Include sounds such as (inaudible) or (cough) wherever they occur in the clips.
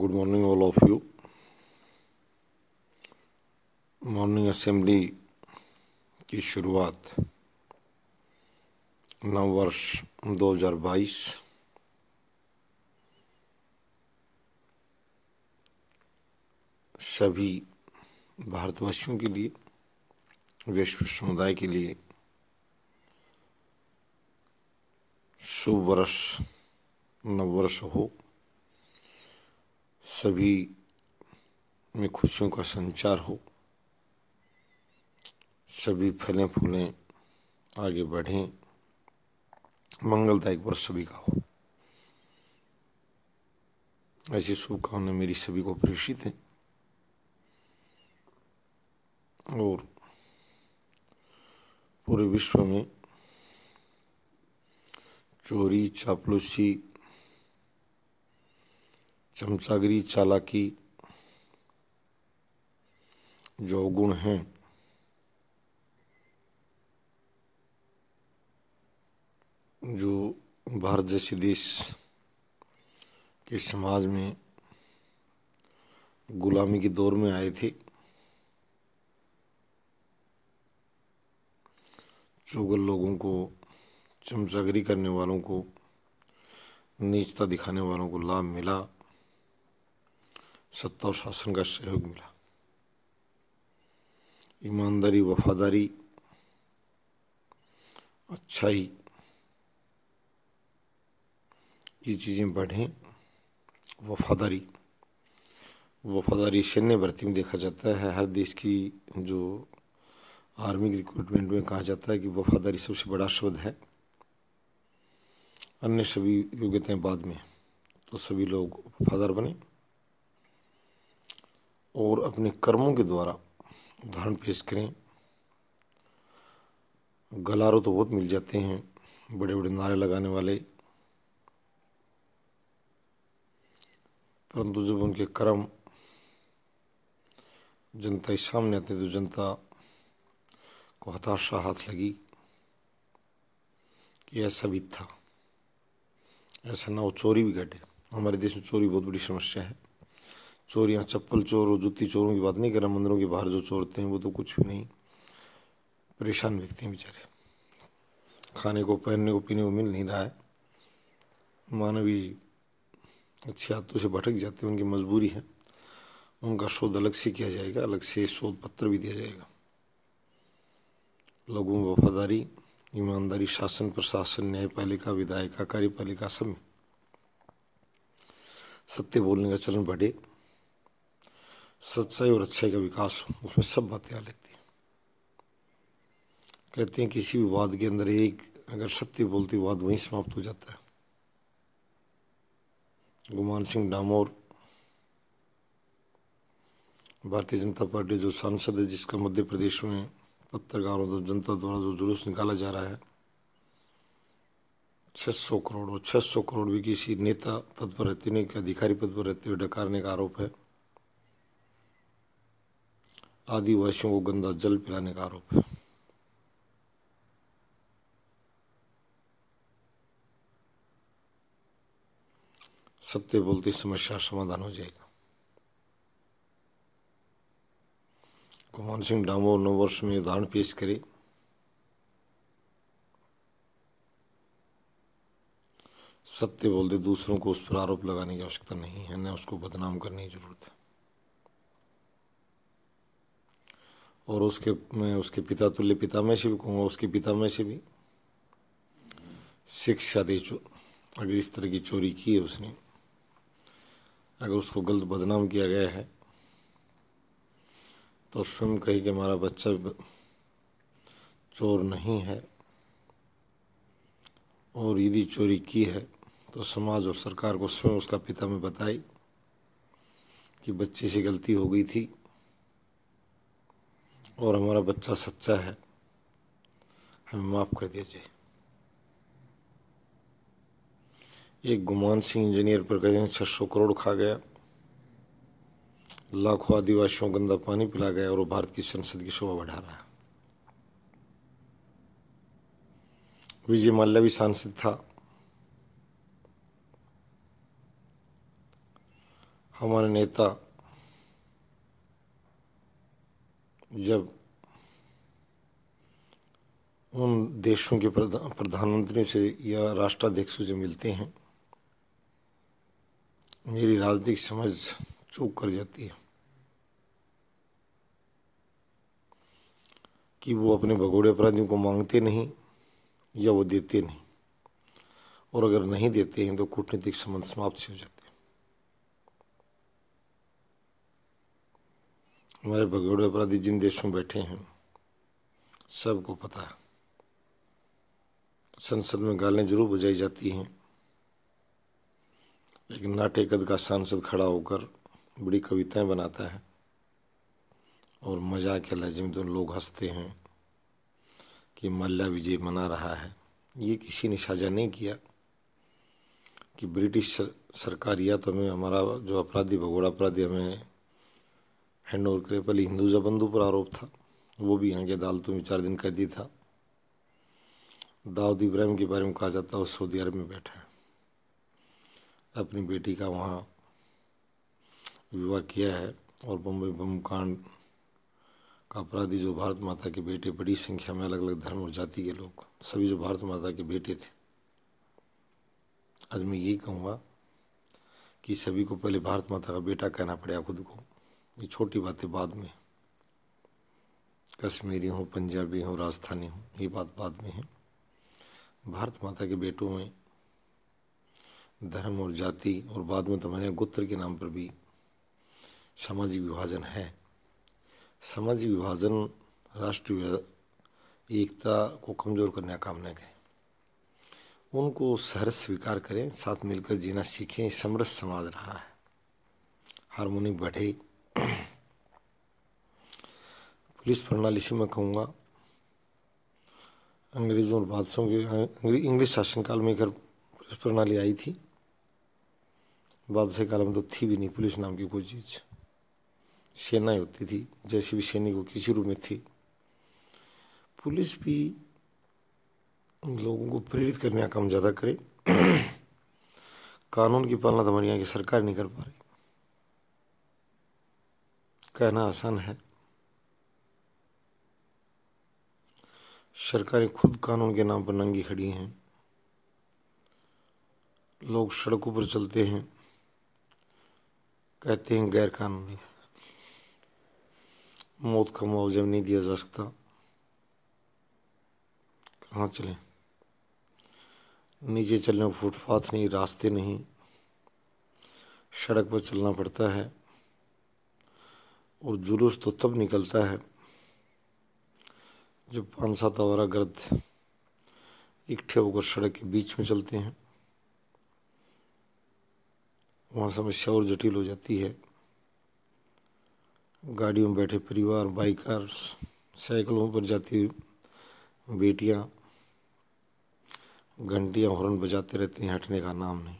good morning all of you morning assembly की शुरुआत नव वर्ष 2022 सभी भारतवासियों के लिए विश्व समुदाय के लिए शुभ वर्ष नववर्ष हो सभी में खुशियों का संचार हो सभी फलें फूलें आगे बढ़ें मंगलदायक वर्ष सभी का हो ऐसी शुभकामनाएं मेरी सभी को प्रेषित हैं और पूरे विश्व में चोरी चापलूसी चमचागिरी चालाकी जो गुण हैं जो भारत जैसे देश के समाज में गुलामी के दौर में आए थे चुगल लोगों को चमचागिरी करने वालों को नीचता दिखाने वालों को लाभ मिला सत्ता और शासन का सहयोग मिला ईमानदारी वफादारी अच्छाई ये चीज़ें बढ़ें वफादारी वफादारी सैन्य भर्ती में देखा जाता है हर देश की जो आर्मी रिक्रूटमेंट में कहा जाता है कि वफादारी सबसे बड़ा शब्द है अन्य सभी योग्यताएं बाद में तो सभी लोग वफादार बने और अपने कर्मों के द्वारा उदाहरण पेश करें गलारों तो बहुत मिल जाते हैं बड़े बड़े नारे लगाने वाले परंतु जब उनके कर्म जनता के सामने आते तो जनता को हताशा हाथ लगी कि ऐसा भी था ऐसा ना वो चोरी भी घटे हमारे देश में चोरी बहुत बड़ी समस्या है चोर यहाँ चप्पल चोर और जूती चोरों की बात नहीं कर रहा मंदिरों के बाहर जो चोरते हैं वो तो कुछ भी नहीं परेशान व्यक्ति हैं बेचारे खाने को पहनने को पीने को मिल नहीं रहा है मानवी अच्छी आदतों से भटक जाते हैं उनकी मजबूरी है उनका शोध अलग से किया जाएगा अलग से शोध पत्र भी दिया जाएगा लोगों में वफादारी ईमानदारी शासन प्रशासन न्यायपालिका विधायिका कार्यपालिका सब सत्य बोलने का चलन बढ़े सच्चाई और अच्छाई का विकास हो उसमें सब बातें आ लेती हैं कहते हैं किसी भी वाद के अंदर एक अगर सत्य बोलती वाद वहीं समाप्त हो जाता है गुमान सिंह डामोर भारतीय जनता पार्टी जो सांसद है जिसका मध्य प्रदेश में पत्रकारों तो जनता द्वारा जो जुलूस निकाला जा रहा है 600 सौ करोड़ और 600 सौ करोड़ भी किसी नेता पद पर रहते नहीं अधिकारी पद पर रहते हुए डकारने का आरोप है आदिवासियों को गंदा जल पिलाने का आरोप है सत्य बोलते समस्या समाधान हो जाएगा कुमार सिंह डामोर नौ वर्ष में उदाहरण पेश करे सत्य बोलते दूसरों को उस पर आरोप लगाने की आवश्यकता नहीं है न उसको बदनाम करने की जरूरत है और उसके मैं उसके पिता तुल्य पिता में से भी कहूँगा उसके पिता में से भी शिक्षा दे चो अगर इस तरह की चोरी की है उसने अगर उसको गलत बदनाम किया गया है तो स्वयं कही कि हमारा बच्चा चोर नहीं है और यदि चोरी की है तो समाज और सरकार को स्वयं उसका पिता में बताई कि बच्चे से गलती हो गई थी और हमारा बच्चा सच्चा है हमें माफ़ कर दीजिए एक गुमान सिंह इंजीनियर पर कहते हैं छः सौ करोड़ खा गया लाखों आदिवासियों को गंदा पानी पिला गया और वो भारत की संसद की शोभा बढ़ा रहा है विजय माल्या भी सांसद था हमारे नेता जब उन देशों के प्रधानमंत्रियों से या राष्ट्राध्यक्षों से मिलते हैं मेरी राजनीतिक समझ चूक कर जाती है कि वो अपने भगोड़े अपराधियों को मांगते नहीं या वो देते नहीं और अगर नहीं देते हैं तो कूटनीतिक संबंध समाप्त हो जाते हमारे भगोड़े अपराधी जिन देशों में बैठे हैं सबको पता है संसद में गालें जरूर बजाई जाती हैं लेकिन नाटे कद का सांसद खड़ा होकर बड़ी कविताएं बनाता है और मजाक के लहजे में तो लोग हंसते हैं कि मल्ला विजय मना रहा है ये किसी ने साझा नहीं किया कि ब्रिटिश सरकार या तो हमें हमारा जो अपराधी भगोड़ा अपराधी हमें हैंड और क्रेप हिंदू हिंदुजा बंधु पर आरोप था वो भी यहाँ की अदालतों में चार दिन कैदी था दाऊद इब्राहिम के बारे में कहा जाता है वो सऊदी अरब में बैठा है अपनी बेटी का वहाँ विवाह किया है और बम्बई बम कांड का अपराधी जो भारत माता के बेटे बड़ी संख्या में अलग अलग धर्म और जाति के लोग सभी जो भारत माता के बेटे थे आज मैं यही कहूँगा कि सभी को पहले भारत माता का बेटा कहना पड़ेगा खुद को ये छोटी बातें बाद में कश्मीरी हों पंजाबी हों राजस्थानी हों ये बात बाद में है भारत माता के बेटों में धर्म और जाति और बाद में तुम्हारे तो गुत्र के नाम पर भी सामाजिक विभाजन है सामाजिक विभाजन राष्ट्रीय एकता को कमज़ोर करने का काम न करें उनको सहर्ष स्वीकार करें साथ मिलकर जीना सीखें समरस समाज रहा है हारमोनी बढ़े (coughs) पुलिस प्रणाली से मैं कहूँगा अंग्रेज़ों और बादशाहों के इंग्लिश शासनकाल में अगर पुलिस प्रणाली आई थी बादशाह काल में तो थी भी नहीं पुलिस नाम की कोई चीज़ सेना होती थी जैसे भी सैनिक को किसी रूप में थी पुलिस भी लोगों को प्रेरित करने का काम ज़्यादा करे (coughs) कानून की पालना तो हमारे यहाँ की सरकार नहीं कर पा रही कहना आसान है सरकारें खुद कानून के नाम पर नंगी खड़ी हैं लोग सड़कों पर चलते हैं कहते हैं गैर कानूनी मौत का मुआवजा नहीं दिया जा सकता कहाँ चलें नीचे चलने फुटपाथ नहीं रास्ते नहीं सड़क पर चलना पड़ता है और जुलूस तो तब निकलता है जब पाँच सात आवारा गर्द इकट्ठे होकर सड़क के बीच में चलते हैं वहाँ समस्या और जटिल हो जाती है गाड़ियों में बैठे परिवार बाइकर साइकिलों पर जाती बेटियाँ घंटियाँ हॉर्न बजाते रहते हैं हटने का नाम नहीं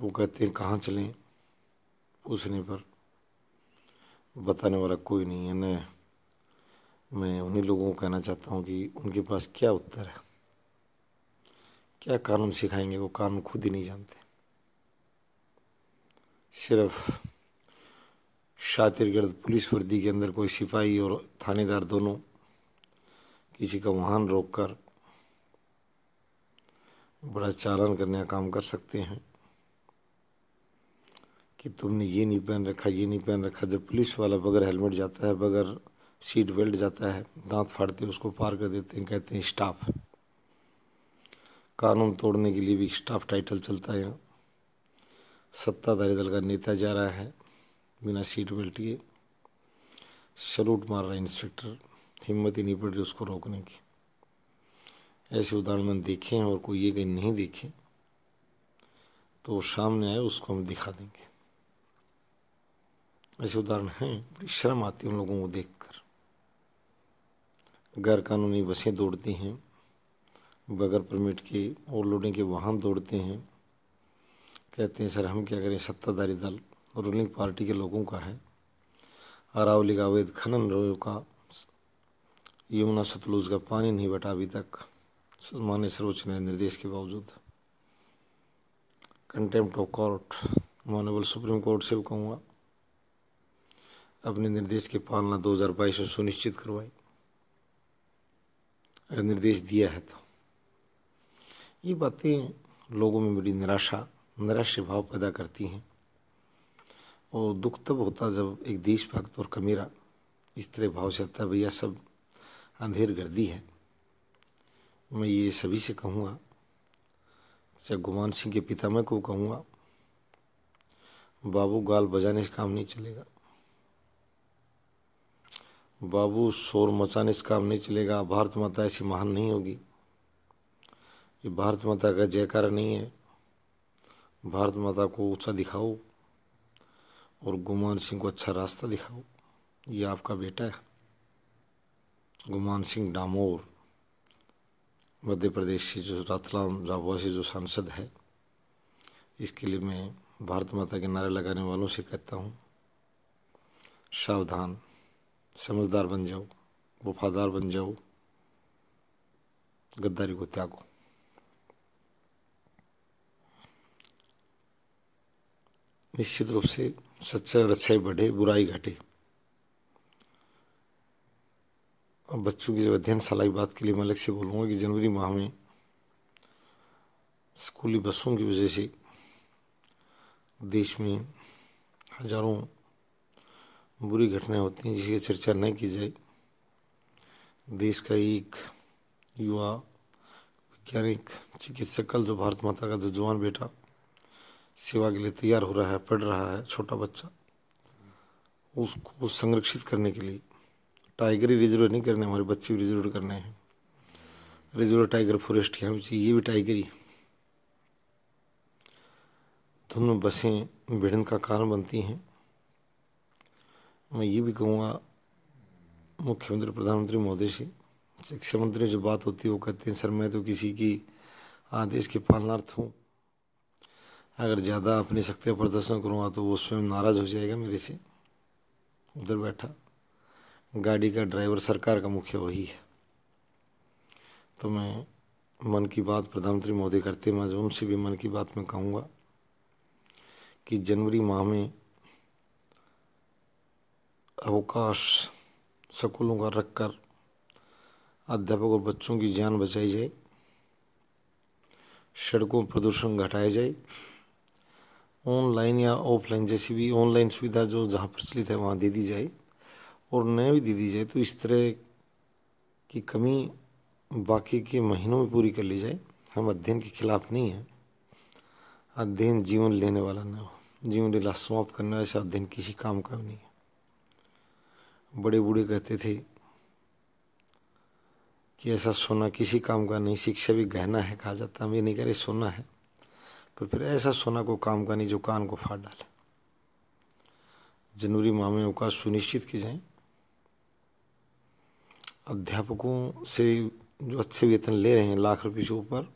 वो कहते हैं कहाँ चलें पूछने पर बताने वाला कोई नहीं है न मैं उन्हीं लोगों को कहना चाहता हूँ कि उनके पास क्या उत्तर है क्या कानून सिखाएंगे वो कानून खुद ही नहीं जानते सिर्फ शातिरगर्द पुलिस वर्दी के अंदर कोई सिपाही और थानेदार दोनों किसी का वाहन रोककर बड़ा चालान करने का काम कर सकते हैं कि तुमने ये नहीं पहन रखा ये नहीं पहन रखा जब पुलिस वाला बगैर हेलमेट जाता है बगैर सीट बेल्ट जाता है दांत फाड़ते उसको पार कर देते हैं कहते हैं स्टाफ कानून तोड़ने के लिए भी स्टाफ टाइटल चलता है यहाँ सत्ताधारी दल का नेता जा रहा है बिना सीट बेल्ट के सलूट मार रहा है इंस्पेक्टर हिम्मत ही नहीं पड़ रही उसको रोकने की ऐसे उदाहरण मैंने देखे हैं और कोई ये कहीं नहीं देखे तो वो सामने आए उसको हम दिखा देंगे ऐसे उदाहरण हैं बड़ी शर्म आती है उन लोगों को देखकर गैर कानूनी बसें दौड़ती हैं बगैर परमिट के ओवरलोडिंग के वाहन दौड़ते हैं कहते हैं सर हम क्या करें सत्ताधारी दल रूलिंग पार्टी के लोगों का है अरावली का अवैध खनन का यमुना सतलुज का पानी नहीं बटा अभी तक मान्य सर्वोच्च न्यायालय निर्देश के बावजूद कंटेम्प्ट ऑफ कोर्ट मानबल सुप्रीम कोर्ट से कहूँगा अपने निर्देश की पालना दो हज़ार बाईस में सुनिश्चित करवाई अगर निर्देश दिया है तो ये बातें लोगों में बड़ी निराशा निराश भाव पैदा करती हैं और दुख तब होता जब एक देशभक्त और कमीरा इस तरह भाव से आता भैया सब अंधेर गर्दी है मैं ये सभी से कहूँगा चाहे गुमान सिंह के पितामह को कहूँगा बाबू गाल बजाने से काम नहीं चलेगा बाबू शोर मचाने से काम नहीं चलेगा भारत माता ऐसी महान नहीं होगी ये भारत माता का जयकार नहीं है भारत माता को ऊंचा दिखाओ और गुमान सिंह को अच्छा रास्ता दिखाओ ये आपका बेटा है गुमान सिंह डामोर मध्य प्रदेश से जो रतलाम झाबुआ से जो सांसद है इसके लिए मैं भारत माता के नारे लगाने वालों से कहता हूँ सावधान समझदार बन जाओ वफादार बन जाओ गद्दारी को त्यागो निश्चित रूप से सच्चाई और अच्छाई बढ़े बुराई घटे और बच्चों की जब अध्ययनशाला की बात के लिए मैं अलग से बोलूँगा कि जनवरी माह में स्कूली बसों की वजह से देश में हजारों बुरी घटनाएं होती हैं जिसकी चर्चा नहीं की जाए देश का एक युवा वैज्ञानिक चिकित्सक कल जो भारत माता का जो जवान बेटा सेवा के लिए तैयार हो रहा है पढ़ रहा है छोटा बच्चा उसको संरक्षित करने के लिए टाइगर ही रिजर्व नहीं करने हमारे बच्चे भी रिजर्व करने हैं रिजर्व टाइगर फॉरेस्ट के हम चाहिए ये भी टाइगर ही दोनों बसें भिड़न का कारण बनती हैं मैं ये भी कहूँगा मुख्यमंत्री प्रधानमंत्री मोदी से शिक्षा मंत्री जो बात होती है वो कहते हैं सर मैं तो किसी की आदेश के पालनार्थ हूँ अगर ज़्यादा अपनी शक्ति प्रदर्शन करूँगा तो वो स्वयं नाराज़ हो जाएगा मेरे से उधर बैठा गाड़ी का ड्राइवर सरकार का मुखिया वही है तो मैं मन की बात प्रधानमंत्री मोदी करते हैं मैं उनसे भी मन की बात में कहूँगा कि जनवरी माह में अवकाश स्कूलों का रखकर अध्यापक और बच्चों की जान बचाई जाए सड़कों प्रदूषण घटाया जाए ऑनलाइन या ऑफलाइन जैसी भी ऑनलाइन सुविधा जो जहाँ प्रचलित है वहाँ दे दी जाए और न भी दे दी जाए तो इस तरह की कमी बाकी के महीनों में पूरी कर ली जाए हम अध्ययन के खिलाफ नहीं हैं अध्ययन जीवन लेने वाला न हो जीवन लीला समाप्त करने वाला ऐसा अध्ययन किसी काम का भी नहीं है बड़े बूढ़े कहते थे कि ऐसा सोना किसी काम का नहीं शिक्षा भी गहना है कहा जाता हम ये नहीं करे सोना है पर फिर ऐसा सोना को काम का नहीं जो कान को फाड़ डाले जनवरी माह में अवकाश सुनिश्चित किए जाएं अध्यापकों से जो अच्छे वेतन ले रहे हैं लाख रुपये से ऊपर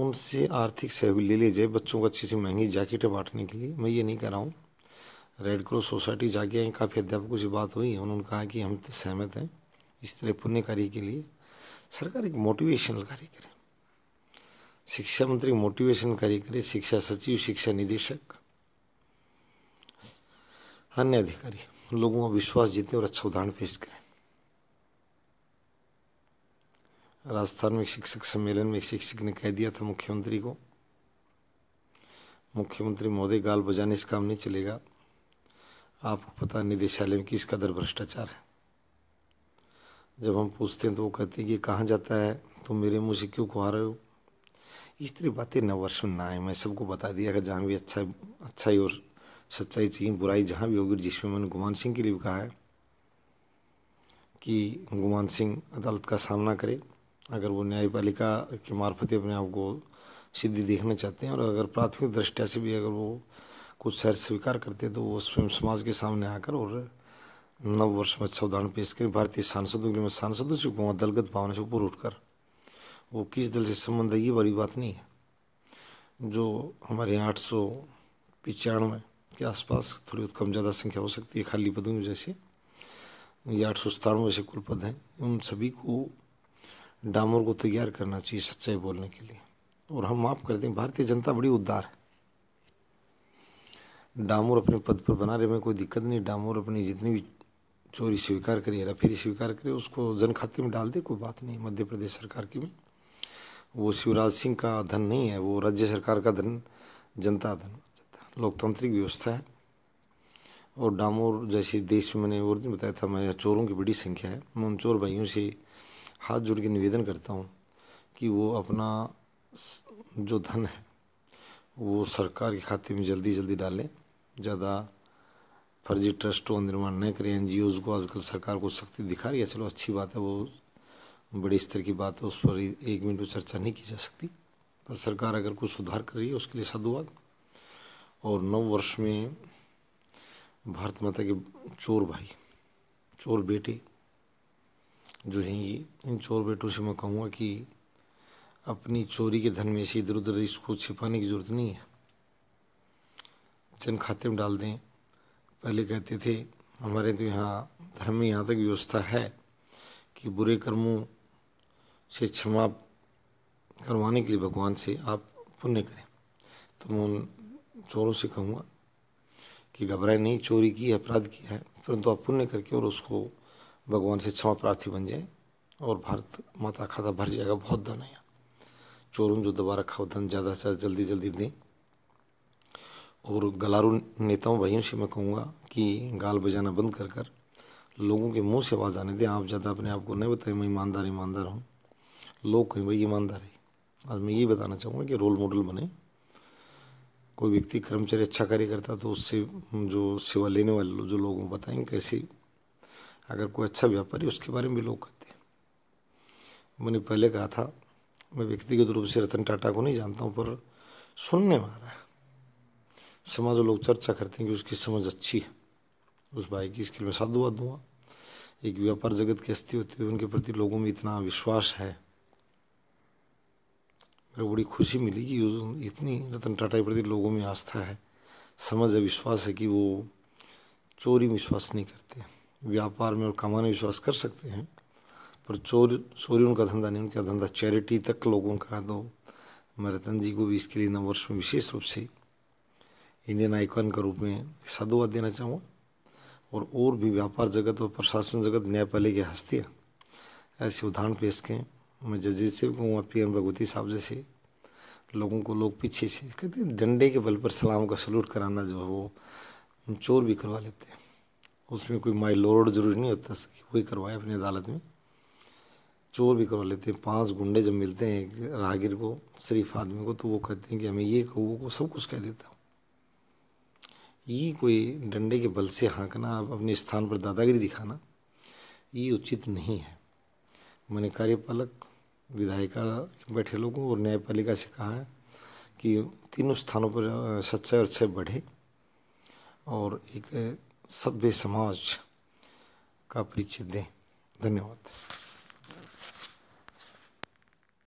उनसे आर्थिक सहयोग ले लिया जाए बच्चों को अच्छी सी महंगी जैकेटें बांटने के लिए मैं ये नहीं कह रहा हूँ रेड क्रॉस सोसाइटी जाके काफ़ी अध्यापकों से बात हुई उन्होंने कहा कि हम तो सहमत हैं इस तरह पुण्य कार्य के लिए सरकार एक मोटिवेशनल कार्य करे शिक्षा मंत्री मोटिवेशन कार्य करे शिक्षा सचिव शिक्षा निदेशक अन्य अधिकारी लोगों का विश्वास जीते और अच्छा उदाहरण पेश करें राजस्थान में एक शिक्षक सम्मेलन में एक शिक्षक ने कह दिया था मुख्यमंत्री को मुख्यमंत्री महोदय गाल बजाने से काम नहीं चलेगा आपको पता निदेशालय में किस कदर भ्रष्टाचार है जब हम पूछते हैं तो वो कहते हैं कि कहाँ जाता है तो मेरे मुँह से क्यों खुआ रहे हो इस तरह बातें नवर्ष में ना आए मैं सबको बता दिया कि जहाँ भी अच्छा अच्छाई और सच्चाई चाहिए बुराई जहाँ भी होगी जिसमें मैंने गुमान सिंह के लिए भी कहा है कि गुमान सिंह अदालत का सामना करे अगर वो न्यायपालिका के मार्फत अपने आप को सिद्धि देखना चाहते हैं और अगर प्राथमिक दृष्टि से भी अगर वो कुछ सैर स्वीकार करते तो वो स्वयं समाज के सामने आकर और नव वर्ष में अच्छा उदाहरण पेश करें भारतीय सांसदों के लिए मैं सांसदों से कहूँगा दलगत भावना से ऊपर उठकर वो किस दल से संबंध है ये बड़ी बात नहीं है जो हमारे यहाँ आठ सौ पचानवे के आसपास थोड़ी बहुत कम ज़्यादा संख्या हो सकती है खाली पदों की जैसे या ये आठ सौ सतानवे जैसे कुल पद हैं उन सभी को डामर को तैयार करना चाहिए सच्चाई बोलने के लिए और हम माफ़ करते हैं भारतीय जनता बड़ी उद्दार है डामोर अपने पद पर बना रहे में कोई दिक्कत नहीं डामोर अपनी जितनी भी चोरी स्वीकार करे या फेरी स्वीकार करे उसको जन खाते में डाल दे कोई बात नहीं मध्य प्रदेश सरकार की में वो शिवराज सिंह का धन नहीं है वो राज्य सरकार का धन जनता धन लोकतांत्रिक व्यवस्था है और डामोर जैसे देश में मैंने और दिन बताया था मैं चोरों की बड़ी संख्या है मैं उन चोर भाइयों से हाथ जोड़ के निवेदन करता हूँ कि वो अपना जो धन है वो सरकार के खाते में जल्दी जल्दी डालें ज़्यादा फर्जी ट्रस्टों निर्माण न करें एन जी को आजकल सरकार को सख्ती दिखा रही है चलो अच्छी बात है वो बड़े स्तर की बात है उस पर एक मिनट में चर्चा नहीं की जा सकती पर सरकार अगर कुछ सुधार कर रही है उसके लिए साधुवाद और नौ वर्ष में भारत माता के चोर भाई चोर बेटे जो हैं ये इन चोर बेटों से मैं कहूँगा कि अपनी चोरी के धन में से इधर उधर इसको छिपाने की ज़रूरत नहीं है जन खाते में डाल दें पहले कहते थे हमारे तो यहाँ धर्म में यहाँ तक व्यवस्था है कि बुरे कर्मों से क्षमा करवाने के लिए भगवान से आप पुण्य करें तो मैं उन चोरों से कहूँगा कि घबराए नहीं चोरी की है अपराध किया है परंतु तो आप पुण्य करके और उसको भगवान से क्षमा प्रार्थी बन जाए और भारत माता खाता भर जाएगा बहुत धन है चोरों जो दबा रखा है ज़्यादा से ज़्यादा जल्दी जल्दी दें और गलारू नेताओं भाइयों से मैं कहूँगा कि गाल बजाना बंद कर कर लोगों के मुंह से आवाज़ आने दें आप ज़्यादा अपने आप को नहीं बताएं मैं ईमानदार ईमानदार हूँ लोग कहें भाई ईमानदार है आज मैं यही बताना चाहूँगा कि रोल मॉडल बने कोई व्यक्ति कर्मचारी अच्छा कार्य करता तो उससे जो सेवा लेने वाले जो लोग को बताएँ कैसे अगर कोई अच्छा व्यापारी उसके बारे में भी लोग कहते हैं मैंने पहले कहा था मैं व्यक्तिगत रूप से रतन टाटा को नहीं जानता हूँ पर सुनने में आ रहा है समाज लोग चर्चा करते हैं कि उसकी समझ अच्छी है उस भाई की इसके लिए मैं साधुवाद दूंगा एक व्यापार जगत के हस्ती होते हुए उनके प्रति लोगों में इतना विश्वास है मेरे को बड़ी खुशी मिली कि इतनी रतन टाटा के प्रति लोगों में आस्था है समझ है विश्वास है कि वो चोरी में विश्वास नहीं करते व्यापार में और कमाने विश्वास कर सकते हैं और चोर चोरी उनका धंधा नहीं उनका धंधा चैरिटी तक लोगों का दो मैं रतन जी को भी इसके लिए नववर्ष में विशेष रूप से इंडियन आइकॉन के रूप में साधुवाद देना चाहूँगा और और भी व्यापार जगत और प्रशासन जगत न्यायपालिका की हस्तियाँ ऐसे उदाहरण पेश करें मैं जजेज से भी कहूँगा पी एम भगवती साहब जैसे लोगों को लोग पीछे से कहते हैं डंडे के बल पर सलाम का सलूट कराना जो है वो चोर भी करवा लेते हैं उसमें कोई माई लोरड जरूरी नहीं होता वही करवाए अपनी अदालत में चोर भी करवा लेते हैं पांच गुंडे जब मिलते हैं एक राहगीर को शरीफ आदमी को तो वो कहते हैं कि हमें ये कहो वो को सब कुछ कह देता ये कोई डंडे के बल से हाँकना अपने स्थान पर दादागिरी दिखाना ये उचित नहीं है मैंने कार्यपालक विधायिका बैठे लोगों और न्यायपालिका से कहा है कि तीनों स्थानों पर सच्चाई और अच्छे बढ़े और एक सभ्य समाज का परिचय दें धन्यवाद